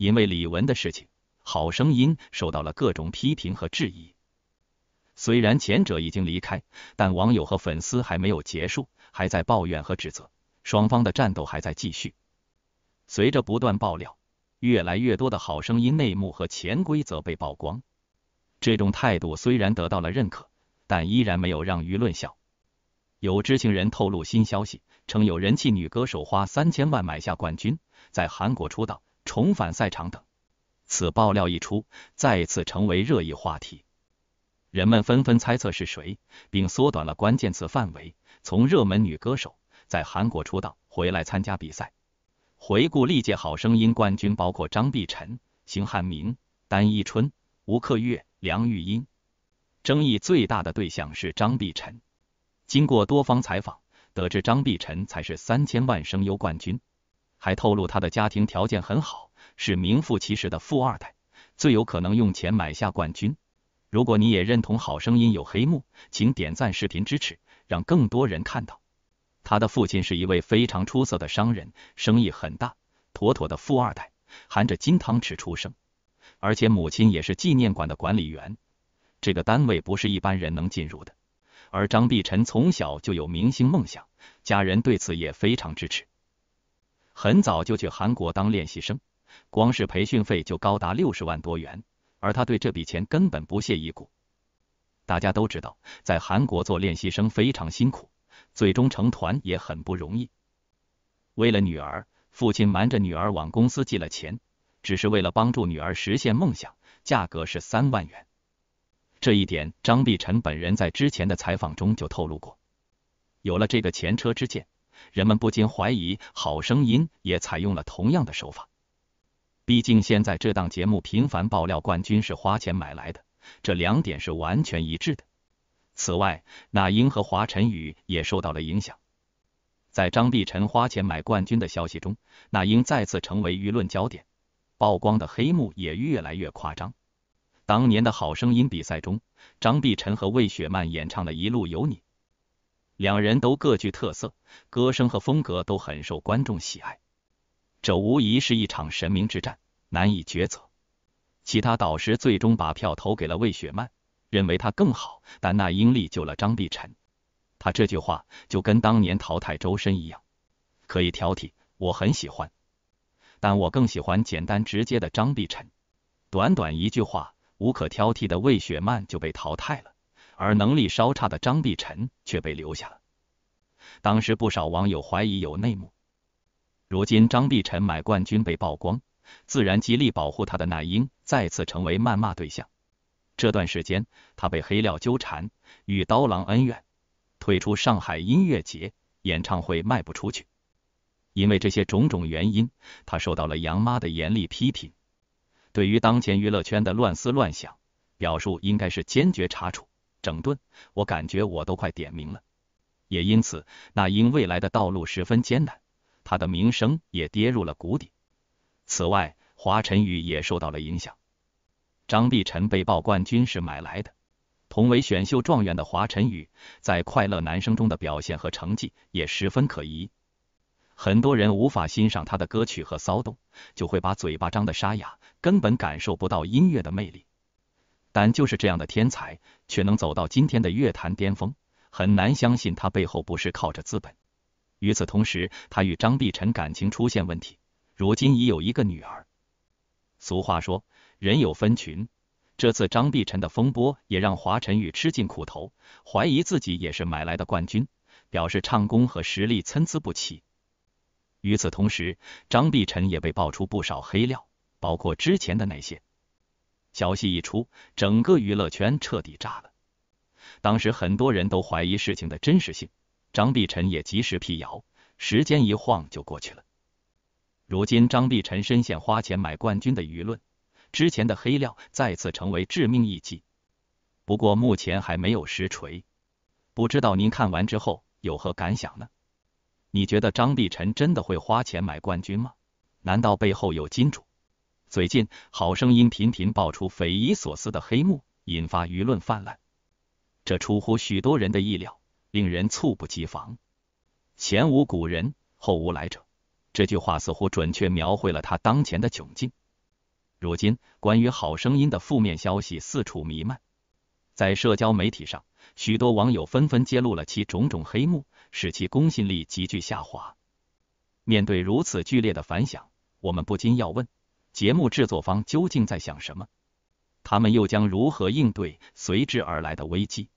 因为李玟的事情，《好声音》受到了各种批评和质疑。虽然前者已经离开，但网友和粉丝还没有结束，还在抱怨和指责，双方的战斗还在继续。随着不断爆料，越来越多的好声音内幕和潜规则被曝光。这种态度虽然得到了认可，但依然没有让舆论笑。有知情人透露新消息，称有人气女歌手花三千万买下冠军，在韩国出道。重返赛场等，此爆料一出，再次成为热议话题。人们纷纷猜测是谁，并缩短了关键词范围，从热门女歌手在韩国出道回来参加比赛。回顾历届好声音冠军，包括张碧晨、邢汉民、单依纯、吴克月、梁玉英，争议最大的对象是张碧晨。经过多方采访，得知张碧晨才是三千万声优冠军。还透露他的家庭条件很好，是名副其实的富二代，最有可能用钱买下冠军。如果你也认同《好声音》有黑幕，请点赞视频支持，让更多人看到。他的父亲是一位非常出色的商人，生意很大，妥妥的富二代，含着金汤匙出生。而且母亲也是纪念馆的管理员，这个单位不是一般人能进入的。而张碧晨从小就有明星梦想，家人对此也非常支持。很早就去韩国当练习生，光是培训费就高达六十万多元，而他对这笔钱根本不屑一顾。大家都知道，在韩国做练习生非常辛苦，最终成团也很不容易。为了女儿，父亲瞒着女儿往公司寄了钱，只是为了帮助女儿实现梦想，价格是三万元。这一点，张碧晨本人在之前的采访中就透露过。有了这个前车之鉴。人们不禁怀疑，《好声音》也采用了同样的手法。毕竟现在这档节目频繁爆料冠军是花钱买来的，这两点是完全一致的。此外，那英和华晨宇也受到了影响。在张碧晨花钱买冠军的消息中，那英再次成为舆论焦点，曝光的黑幕也越来越夸张。当年的好声音比赛中，张碧晨和魏雪曼演唱了《一路有你》。两人都各具特色，歌声和风格都很受观众喜爱。这无疑是一场神明之战，难以抉择。其他导师最终把票投给了魏雪曼，认为她更好。但那英力救了张碧晨，他这句话就跟当年淘汰周深一样，可以挑剔，我很喜欢，但我更喜欢简单直接的张碧晨。短短一句话，无可挑剔的魏雪曼就被淘汰了。而能力稍差的张碧晨却被留下了。当时不少网友怀疑有内幕，如今张碧晨买冠军被曝光，自然极力保护他的那英再次成为谩骂对象。这段时间，他被黑料纠缠，与刀郎恩怨，退出上海音乐节演唱会卖不出去。因为这些种种原因，他受到了杨妈的严厉批评。对于当前娱乐圈的乱思乱想，表述应该是坚决查处。整顿，我感觉我都快点名了。也因此，那英未来的道路十分艰难，他的名声也跌入了谷底。此外，华晨宇也受到了影响。张碧晨被曝冠军是买来的，同为选秀状元的华晨宇，在快乐男声中的表现和成绩也十分可疑。很多人无法欣赏他的歌曲和骚动，就会把嘴巴张得沙哑，根本感受不到音乐的魅力。但就是这样的天才，却能走到今天的乐坛巅峰，很难相信他背后不是靠着资本。与此同时，他与张碧晨感情出现问题，如今已有一个女儿。俗话说，人有分群。这次张碧晨的风波也让华晨宇吃尽苦头，怀疑自己也是买来的冠军，表示唱功和实力参差不齐。与此同时，张碧晨也被爆出不少黑料，包括之前的那些。消息一出，整个娱乐圈彻底炸了。当时很多人都怀疑事情的真实性，张碧晨也及时辟谣。时间一晃就过去了，如今张碧晨深陷花钱买冠军的舆论，之前的黑料再次成为致命一击。不过目前还没有实锤，不知道您看完之后有何感想呢？你觉得张碧晨真的会花钱买冠军吗？难道背后有金主？最近，《好声音》频频爆出匪夷所思的黑幕，引发舆论泛滥。这出乎许多人的意料，令人猝不及防，前无古人，后无来者。这句话似乎准确描绘了他当前的窘境。如今，关于《好声音》的负面消息四处弥漫，在社交媒体上，许多网友纷纷揭露了其种种黑幕，使其公信力急剧下滑。面对如此剧烈的反响，我们不禁要问。节目制作方究竟在想什么？他们又将如何应对随之而来的危机？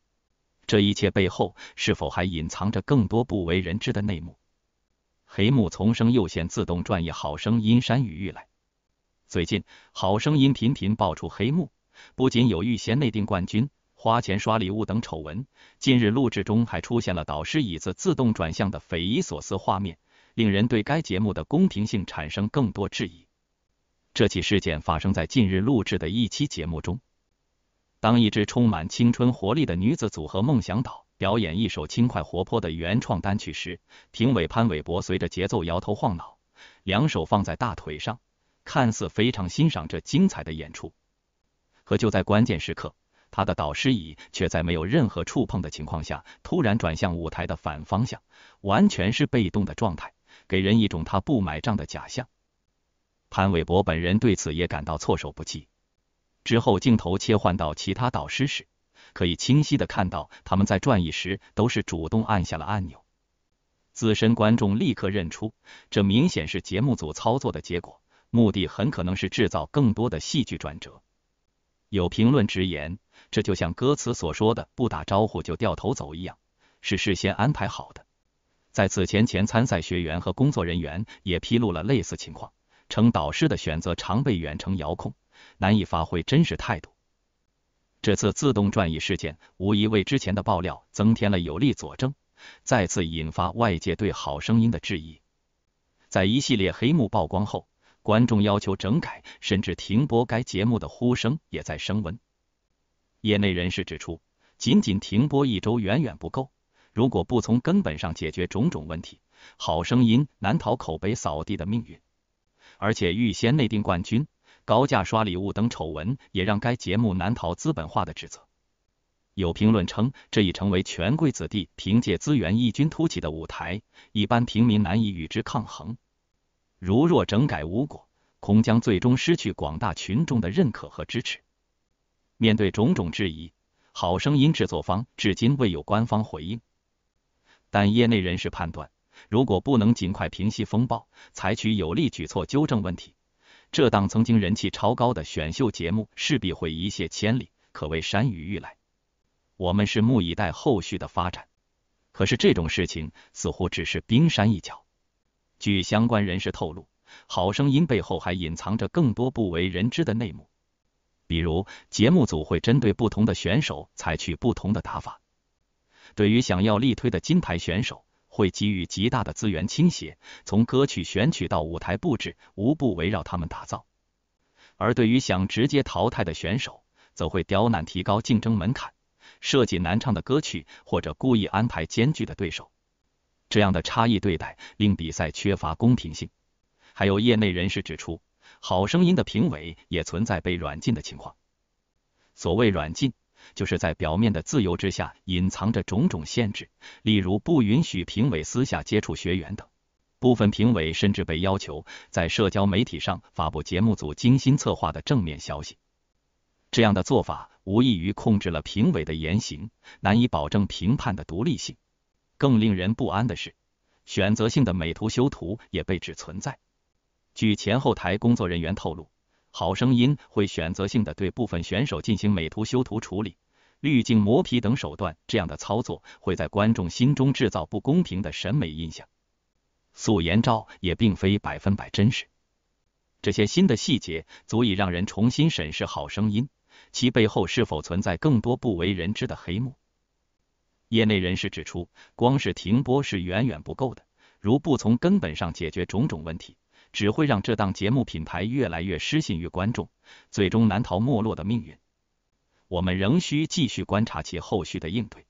这一切背后是否还隐藏着更多不为人知的内幕？黑幕丛生又现自动转移《好声音山雨欲来。最近，《好声音》频频爆出黑幕，不仅有预先内定冠军、花钱刷礼物等丑闻，近日录制中还出现了导师椅子自动转向的匪夷所思画面，令人对该节目的公平性产生更多质疑。这起事件发生在近日录制的一期节目中。当一支充满青春活力的女子组合梦想岛表演一首轻快活泼的原创单曲时，评委潘玮柏随着节奏摇头晃脑，两手放在大腿上，看似非常欣赏这精彩的演出。可就在关键时刻，他的导师椅却在没有任何触碰的情况下，突然转向舞台的反方向，完全是被动的状态，给人一种他不买账的假象。潘玮柏本人对此也感到措手不及。之后镜头切换到其他导师时，可以清晰的看到他们在转椅时都是主动按下了按钮。资深观众立刻认出，这明显是节目组操作的结果，目的很可能是制造更多的戏剧转折。有评论直言，这就像歌词所说的“不打招呼就掉头走”一样，是事先安排好的。在此前，前参赛学员和工作人员也披露了类似情况。称导师的选择常被远程遥控，难以发挥真实态度。这次自动转椅事件无疑为之前的爆料增添了有力佐证，再次引发外界对《好声音》的质疑。在一系列黑幕曝光后，观众要求整改甚至停播该节目的呼声也在升温。业内人士指出，仅仅停播一周远远不够，如果不从根本上解决种种问题，《好声音》难逃口碑扫地的命运。而且预先内定冠军、高价刷礼物等丑闻，也让该节目难逃资本化的指责。有评论称，这已成为权贵子弟凭借资源异军突起的舞台，一般平民难以与之抗衡。如若整改无果，恐将最终失去广大群众的认可和支持。面对种种质疑，好声音制作方至今未有官方回应，但业内人士判断。如果不能尽快平息风暴，采取有力举措纠正问题，这档曾经人气超高的选秀节目势必会一泻千里，可谓山雨欲来。我们拭目以待后续的发展。可是这种事情似乎只是冰山一角。据相关人士透露，《好声音》背后还隐藏着更多不为人知的内幕，比如节目组会针对不同的选手采取不同的打法。对于想要力推的金牌选手。会给予极大的资源倾斜，从歌曲选取到舞台布置，无不围绕他们打造；而对于想直接淘汰的选手，则会刁难，提高竞争门槛，设计难唱的歌曲，或者故意安排艰巨的对手。这样的差异对待令比赛缺乏公平性。还有业内人士指出，好声音的评委也存在被软禁的情况。所谓软禁。就是在表面的自由之下，隐藏着种种限制，例如不允许评委私下接触学员等。部分评委甚至被要求在社交媒体上发布节目组精心策划的正面消息。这样的做法无异于控制了评委的言行，难以保证评判的独立性。更令人不安的是，选择性的美图修图也被指存在。据前后台工作人员透露。好声音会选择性的对部分选手进行美图修图处理、滤镜磨皮等手段，这样的操作会在观众心中制造不公平的审美印象。素颜照也并非百分百真实，这些新的细节足以让人重新审视好声音，其背后是否存在更多不为人知的黑幕？业内人士指出，光是停播是远远不够的，如不从根本上解决种种问题。只会让这档节目品牌越来越失信于观众，最终难逃没落的命运。我们仍需继续观察其后续的应对。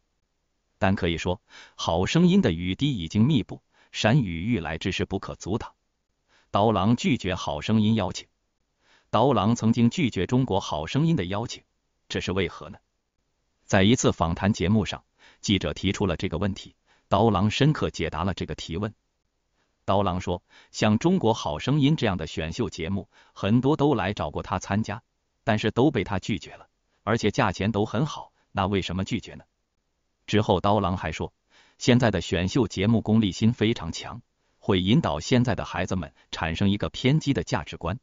但可以说，好声音的雨滴已经密布，山雨欲来之势不可阻挡。刀郎拒绝好声音邀请。刀郎曾经拒绝中国好声音的邀请，这是为何呢？在一次访谈节目上，记者提出了这个问题，刀郎深刻解答了这个提问。刀郎说，像《中国好声音》这样的选秀节目，很多都来找过他参加，但是都被他拒绝了，而且价钱都很好。那为什么拒绝呢？之后，刀郎还说，现在的选秀节目功利心非常强，会引导现在的孩子们产生一个偏激的价值观，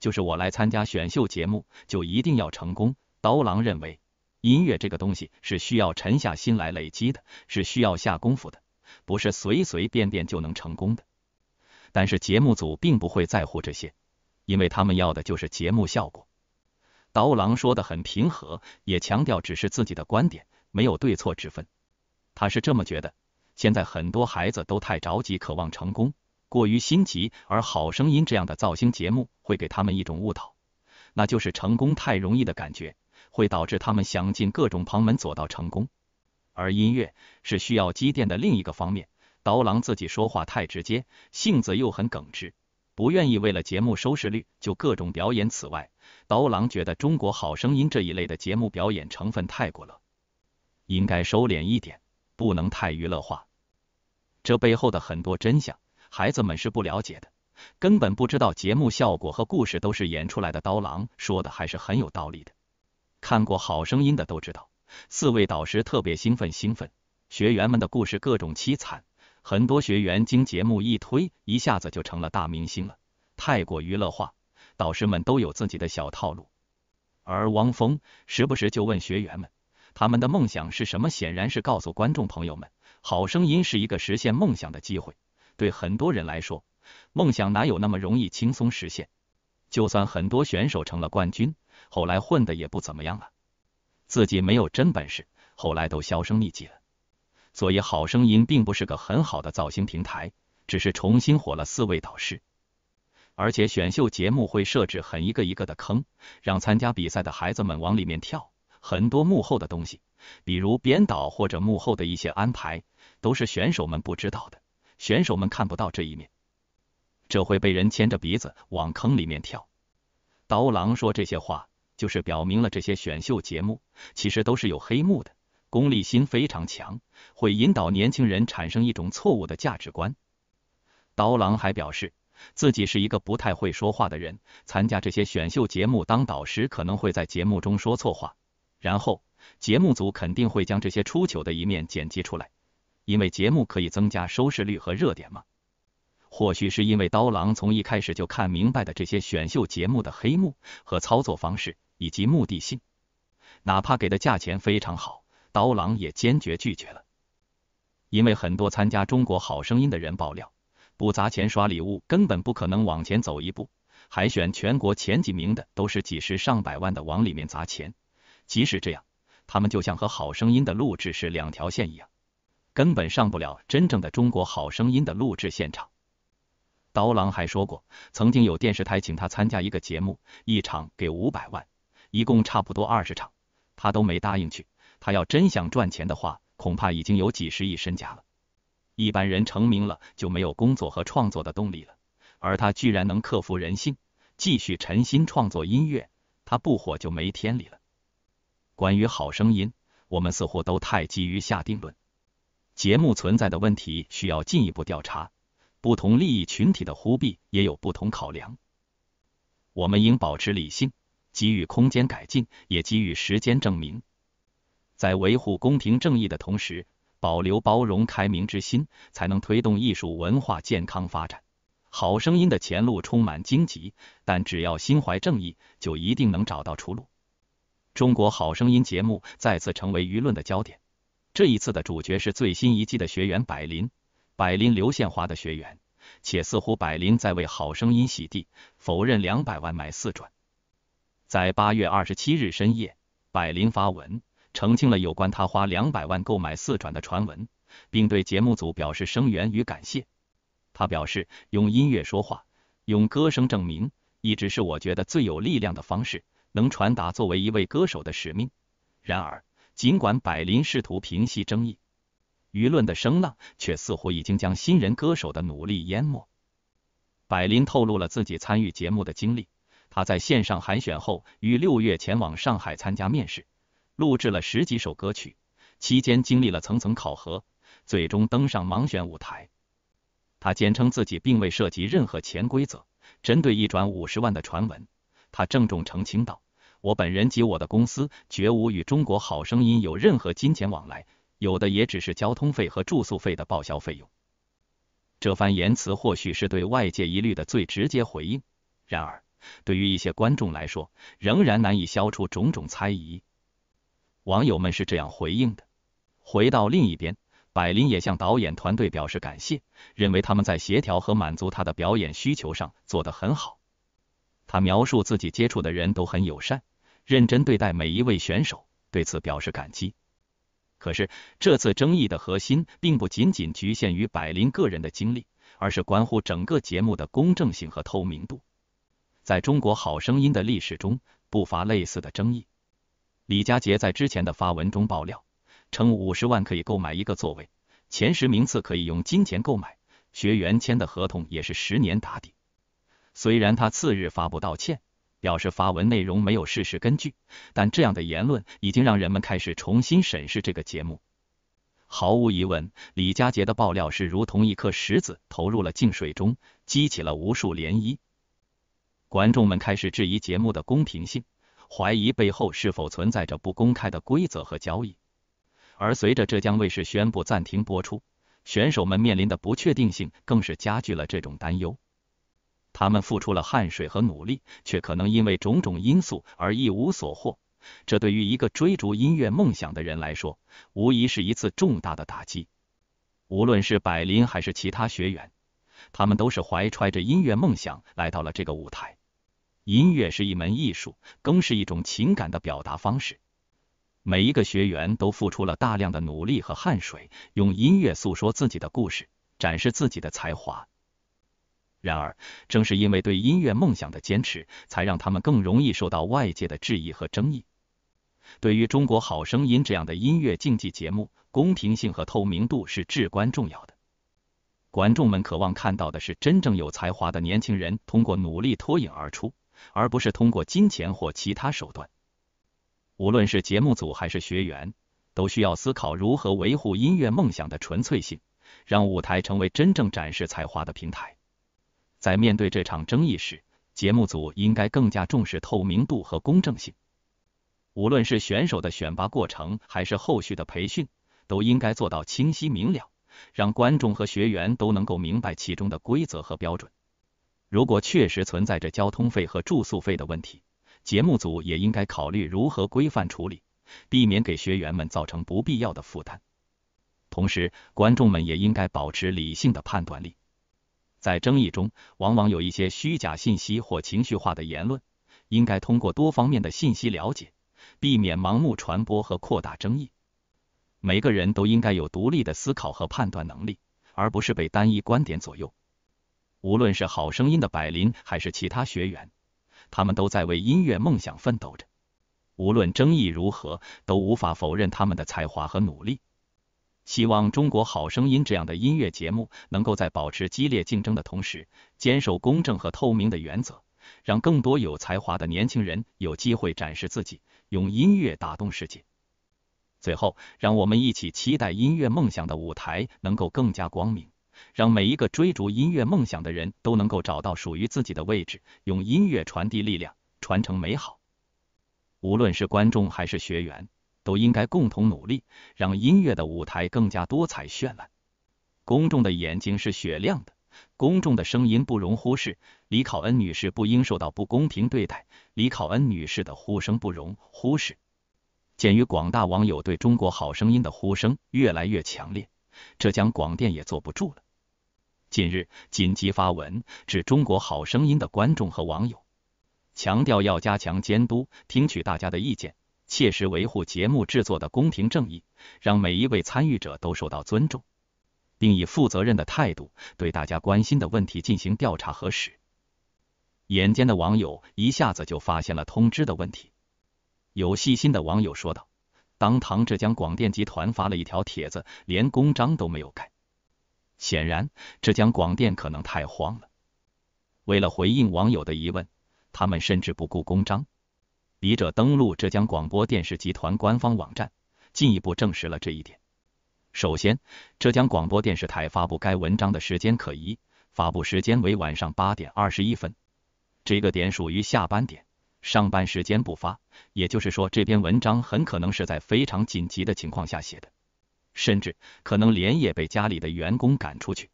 就是我来参加选秀节目就一定要成功。刀郎认为，音乐这个东西是需要沉下心来累积的，是需要下功夫的。不是随随便便就能成功的，但是节目组并不会在乎这些，因为他们要的就是节目效果。刀郎说的很平和，也强调只是自己的观点，没有对错之分。他是这么觉得，现在很多孩子都太着急，渴望成功，过于心急，而《好声音》这样的造星节目会给他们一种误导，那就是成功太容易的感觉，会导致他们想尽各种旁门左道成功。而音乐是需要积淀的另一个方面，刀郎自己说话太直接，性子又很耿直，不愿意为了节目收视率就各种表演。此外，刀郎觉得《中国好声音》这一类的节目表演成分太过了，应该收敛一点，不能太娱乐化。这背后的很多真相，孩子们是不了解的，根本不知道节目效果和故事都是演出来的。刀郎说的还是很有道理的，看过《好声音》的都知道。四位导师特别兴奋，兴奋学员们的故事各种凄惨，很多学员经节目一推，一下子就成了大明星了，太过娱乐化。导师们都有自己的小套路，而汪峰时不时就问学员们他们的梦想是什么，显然是告诉观众朋友们，好声音是一个实现梦想的机会。对很多人来说，梦想哪有那么容易轻松实现？就算很多选手成了冠军，后来混的也不怎么样了。自己没有真本事，后来都销声匿迹了。所以《好声音》并不是个很好的造星平台，只是重新火了四位导师。而且选秀节目会设置很一个一个的坑，让参加比赛的孩子们往里面跳。很多幕后的东西，比如编导或者幕后的一些安排，都是选手们不知道的，选手们看不到这一面，这会被人牵着鼻子往坑里面跳。刀郎说这些话。就是表明了这些选秀节目其实都是有黑幕的，功利心非常强，会引导年轻人产生一种错误的价值观。刀郎还表示自己是一个不太会说话的人，参加这些选秀节目当导师可能会在节目中说错话，然后节目组肯定会将这些出糗的一面剪辑出来，因为节目可以增加收视率和热点嘛。或许是因为刀郎从一开始就看明白的这些选秀节目的黑幕和操作方式。以及目的性，哪怕给的价钱非常好，刀郎也坚决拒绝了。因为很多参加中国好声音的人爆料，不砸钱刷礼物，根本不可能往前走一步。海选全国前几名的都是几十上百万的往里面砸钱。即使这样，他们就像和好声音的录制是两条线一样，根本上不了真正的中国好声音的录制现场。刀郎还说过，曾经有电视台请他参加一个节目，一场给五百万。一共差不多二十场，他都没答应去。他要真想赚钱的话，恐怕已经有几十亿身家了。一般人成名了就没有工作和创作的动力了，而他居然能克服人性，继续沉心创作音乐。他不火就没天理了。关于《好声音》，我们似乎都太急于下定论。节目存在的问题需要进一步调查，不同利益群体的忽必也有不同考量。我们应保持理性。给予空间改进，也给予时间证明。在维护公平正义的同时，保留包容开明之心，才能推动艺术文化健康发展。好声音的前路充满荆棘，但只要心怀正义，就一定能找到出路。中国好声音节目再次成为舆论的焦点。这一次的主角是最新一季的学员百林，百林刘宪华的学员，且似乎百林在为好声音洗地，否认两百万买四转。在八月二十七日深夜，百灵发文澄清了有关他花两百万购买四转的传闻，并对节目组表示声援与感谢。他表示：“用音乐说话，用歌声证明，一直是我觉得最有力量的方式，能传达作为一位歌手的使命。”然而，尽管百灵试图平息争议，舆论的声浪却似乎已经将新人歌手的努力淹没。百灵透露了自己参与节目的经历。他在线上海选后，于六月前往上海参加面试，录制了十几首歌曲，期间经历了层层考核，最终登上盲选舞台。他坚称自己并未涉及任何潜规则。针对一转五十万的传闻，他郑重澄清道：“我本人及我的公司绝无与中国好声音有任何金钱往来，有的也只是交通费和住宿费的报销费用。”这番言辞或许是对外界疑虑的最直接回应。然而，对于一些观众来说，仍然难以消除种种猜疑。网友们是这样回应的。回到另一边，百林也向导演团队表示感谢，认为他们在协调和满足他的表演需求上做得很好。他描述自己接触的人都很友善，认真对待每一位选手，对此表示感激。可是，这次争议的核心并不仅仅局限于百林个人的经历，而是关乎整个节目的公正性和透明度。在中国好声音的历史中，不乏类似的争议。李佳杰在之前的发文中爆料，称五十万可以购买一个座位，前十名次可以用金钱购买，学员签的合同也是十年打底。虽然他次日发布道歉，表示发文内容没有事实根据，但这样的言论已经让人们开始重新审视这个节目。毫无疑问，李佳杰的爆料是如同一颗石子投入了静水中，激起了无数涟漪。观众们开始质疑节目的公平性，怀疑背后是否存在着不公开的规则和交易。而随着浙江卫视宣布暂停播出，选手们面临的不确定性更是加剧了这种担忧。他们付出了汗水和努力，却可能因为种种因素而一无所获。这对于一个追逐音乐梦想的人来说，无疑是一次重大的打击。无论是百灵还是其他学员，他们都是怀揣着音乐梦想来到了这个舞台。音乐是一门艺术，更是一种情感的表达方式。每一个学员都付出了大量的努力和汗水，用音乐诉说自己的故事，展示自己的才华。然而，正是因为对音乐梦想的坚持，才让他们更容易受到外界的质疑和争议。对于《中国好声音》这样的音乐竞技节目，公平性和透明度是至关重要的。观众们渴望看到的是真正有才华的年轻人通过努力脱颖而出。而不是通过金钱或其他手段。无论是节目组还是学员，都需要思考如何维护音乐梦想的纯粹性，让舞台成为真正展示才华的平台。在面对这场争议时，节目组应该更加重视透明度和公正性。无论是选手的选拔过程，还是后续的培训，都应该做到清晰明了，让观众和学员都能够明白其中的规则和标准。如果确实存在着交通费和住宿费的问题，节目组也应该考虑如何规范处理，避免给学员们造成不必要的负担。同时，观众们也应该保持理性的判断力，在争议中往往有一些虚假信息或情绪化的言论，应该通过多方面的信息了解，避免盲目传播和扩大争议。每个人都应该有独立的思考和判断能力，而不是被单一观点左右。无论是《好声音》的百灵，还是其他学员，他们都在为音乐梦想奋斗着。无论争议如何，都无法否认他们的才华和努力。希望《中国好声音》这样的音乐节目，能够在保持激烈竞争的同时，坚守公正和透明的原则，让更多有才华的年轻人有机会展示自己，用音乐打动世界。最后，让我们一起期待音乐梦想的舞台能够更加光明。让每一个追逐音乐梦想的人都能够找到属于自己的位置，用音乐传递力量，传承美好。无论是观众还是学员，都应该共同努力，让音乐的舞台更加多彩绚烂。公众的眼睛是雪亮的，公众的声音不容忽视。李考恩女士不应受到不公平对待，李考恩女士的呼声不容忽视。鉴于广大网友对中国好声音的呼声越来越强烈，浙江广电也坐不住了。近日，紧急发文致《中国好声音》的观众和网友，强调要加强监督，听取大家的意见，切实维护节目制作的公平正义，让每一位参与者都受到尊重，并以负责任的态度对大家关心的问题进行调查核实。眼尖的网友一下子就发现了通知的问题，有细心的网友说道：“当唐浙江广电集团发了一条帖子，连公章都没有盖。”显然，浙江广电可能太慌了。为了回应网友的疑问，他们甚至不顾公章。笔者登录浙江广播电视集团官方网站，进一步证实了这一点。首先，浙江广播电视台发布该文章的时间可疑，发布时间为晚上八点二十一分，这个点属于下班点，上班时间不发，也就是说，这篇文章很可能是在非常紧急的情况下写的。甚至可能连夜被家里的员工赶出去。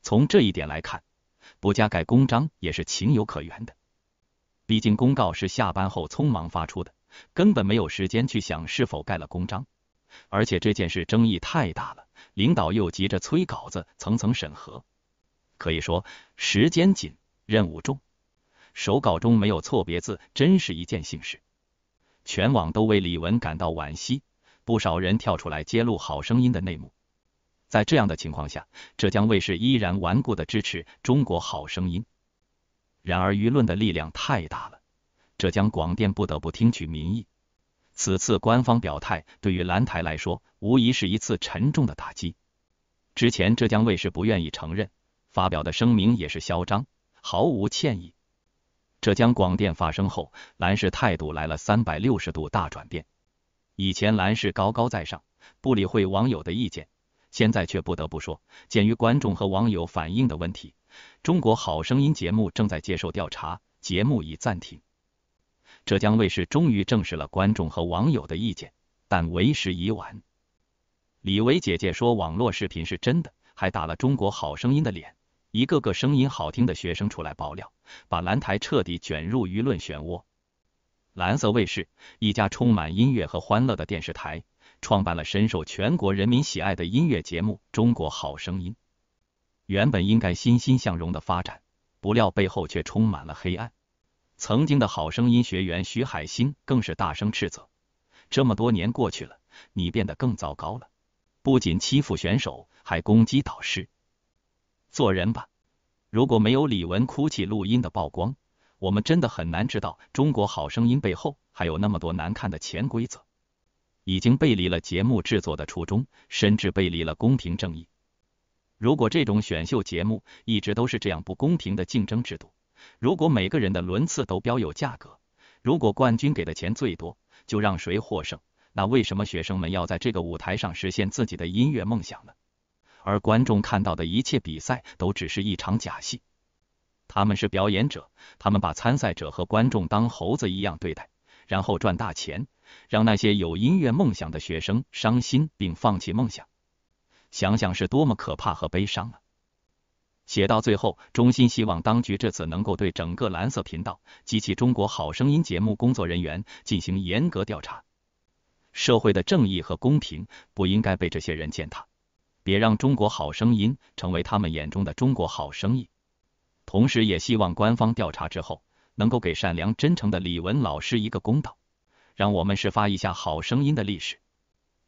从这一点来看，不加盖公章也是情有可原的。毕竟公告是下班后匆忙发出的，根本没有时间去想是否盖了公章。而且这件事争议太大了，领导又急着催稿子，层层审核，可以说时间紧，任务重。手稿中没有错别字，真是一件幸事。全网都为李文感到惋惜。不少人跳出来揭露《好声音》的内幕，在这样的情况下，浙江卫视依然顽固的支持《中国好声音》。然而舆论的力量太大了，浙江广电不得不听取民意。此次官方表态对于蓝台来说，无疑是一次沉重的打击。之前浙江卫视不愿意承认，发表的声明也是嚣张，毫无歉意。浙江广电发声后，蓝氏态度来了三百六十度大转变。以前蓝氏高高在上，不理会网友的意见，现在却不得不说，鉴于观众和网友反映的问题，中国好声音节目正在接受调查，节目已暂停。浙江卫视终于证实了观众和网友的意见，但为时已晚。李维姐姐说网络视频是真的，还打了中国好声音的脸。一个个声音好听的学生出来爆料，把蓝台彻底卷入舆论漩涡。蓝色卫视，一家充满音乐和欢乐的电视台，创办了深受全国人民喜爱的音乐节目《中国好声音》。原本应该欣欣向荣的发展，不料背后却充满了黑暗。曾经的好声音学员徐海星更是大声斥责：“这么多年过去了，你变得更糟糕了，不仅欺负选手，还攻击导师，做人吧！”如果没有李玟哭泣录音的曝光，我们真的很难知道《中国好声音》背后还有那么多难看的潜规则，已经背离了节目制作的初衷，甚至背离了公平正义。如果这种选秀节目一直都是这样不公平的竞争制度，如果每个人的轮次都标有价格，如果冠军给的钱最多就让谁获胜，那为什么学生们要在这个舞台上实现自己的音乐梦想呢？而观众看到的一切比赛都只是一场假戏。他们是表演者，他们把参赛者和观众当猴子一样对待，然后赚大钱，让那些有音乐梦想的学生伤心并放弃梦想。想想是多么可怕和悲伤啊！写到最后，衷心希望当局这次能够对整个蓝色频道及其《中国好声音》节目工作人员进行严格调查。社会的正义和公平不应该被这些人践踏。别让《中国好声音》成为他们眼中的“中国好声音。同时，也希望官方调查之后能够给善良真诚的李玟老师一个公道，让我们释发一下《好声音》的历史。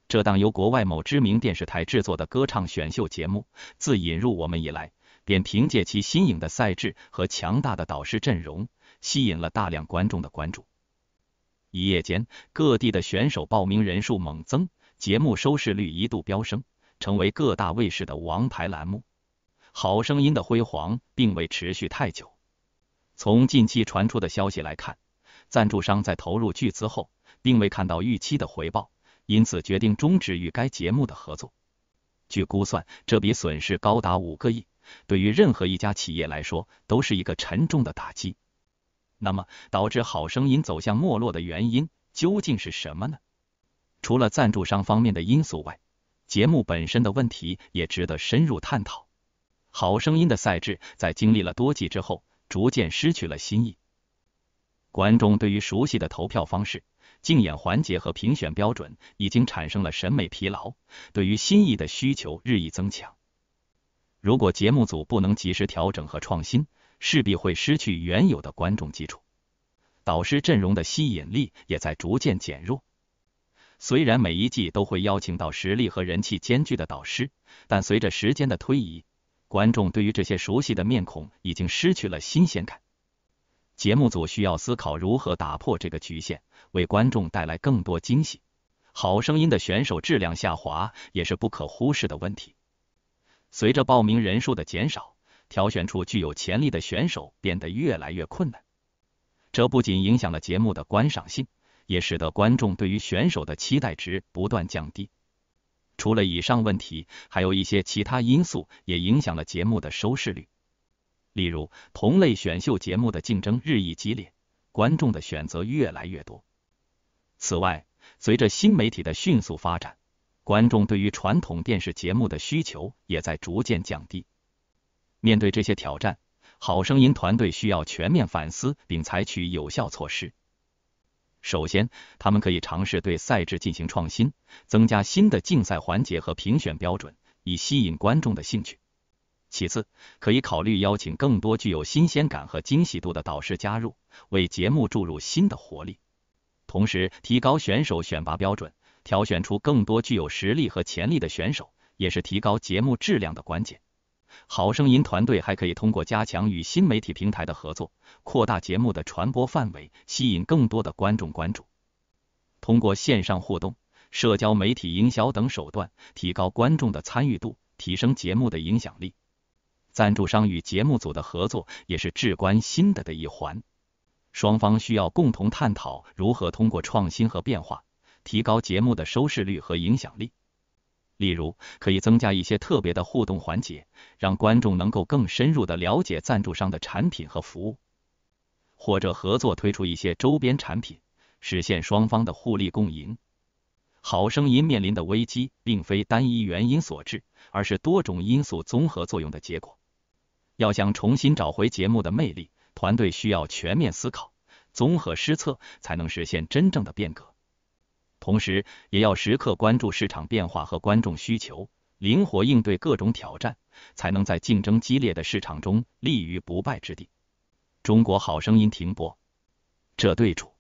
这档由国外某知名电视台制作的歌唱选秀节目，自引入我们以来，便凭借其新颖的赛制和强大的导师阵容，吸引了大量观众的关注。一夜间，各地的选手报名人数猛增，节目收视率一度飙升，成为各大卫视的王牌栏目。《好声音》的辉煌并未持续太久。从近期传出的消息来看，赞助商在投入巨资后，并未看到预期的回报，因此决定终止与该节目的合作。据估算，这笔损失高达五个亿，对于任何一家企业来说都是一个沉重的打击。那么，导致《好声音》走向没落的原因究竟是什么呢？除了赞助商方面的因素外，节目本身的问题也值得深入探讨。《好声音》的赛制在经历了多季之后，逐渐失去了新意。观众对于熟悉的投票方式、竞演环节和评选标准已经产生了审美疲劳，对于新意的需求日益增强。如果节目组不能及时调整和创新，势必会失去原有的观众基础。导师阵容的吸引力也在逐渐减弱。虽然每一季都会邀请到实力和人气兼具的导师，但随着时间的推移，观众对于这些熟悉的面孔已经失去了新鲜感，节目组需要思考如何打破这个局限，为观众带来更多惊喜。好声音的选手质量下滑也是不可忽视的问题。随着报名人数的减少，挑选出具有潜力的选手变得越来越困难。这不仅影响了节目的观赏性，也使得观众对于选手的期待值不断降低。除了以上问题，还有一些其他因素也影响了节目的收视率。例如，同类选秀节目的竞争日益激烈，观众的选择越来越多。此外，随着新媒体的迅速发展，观众对于传统电视节目的需求也在逐渐降低。面对这些挑战，好声音团队需要全面反思，并采取有效措施。首先，他们可以尝试对赛制进行创新，增加新的竞赛环节和评选标准，以吸引观众的兴趣。其次，可以考虑邀请更多具有新鲜感和惊喜度的导师加入，为节目注入新的活力。同时，提高选手选拔标准，挑选出更多具有实力和潜力的选手，也是提高节目质量的关键。好声音团队还可以通过加强与新媒体平台的合作，扩大节目的传播范围，吸引更多的观众关注。通过线上互动、社交媒体营销等手段，提高观众的参与度，提升节目的影响力。赞助商与节目组的合作也是至关新的的一环，双方需要共同探讨如何通过创新和变化，提高节目的收视率和影响力。例如，可以增加一些特别的互动环节，让观众能够更深入的了解赞助商的产品和服务，或者合作推出一些周边产品，实现双方的互利共赢。《好声音》面临的危机并非单一原因所致，而是多种因素综合作用的结果。要想重新找回节目的魅力，团队需要全面思考、综合施策，才能实现真正的变革。同时，也要时刻关注市场变化和观众需求，灵活应对各种挑战，才能在竞争激烈的市场中立于不败之地。中国好声音停播，这对主。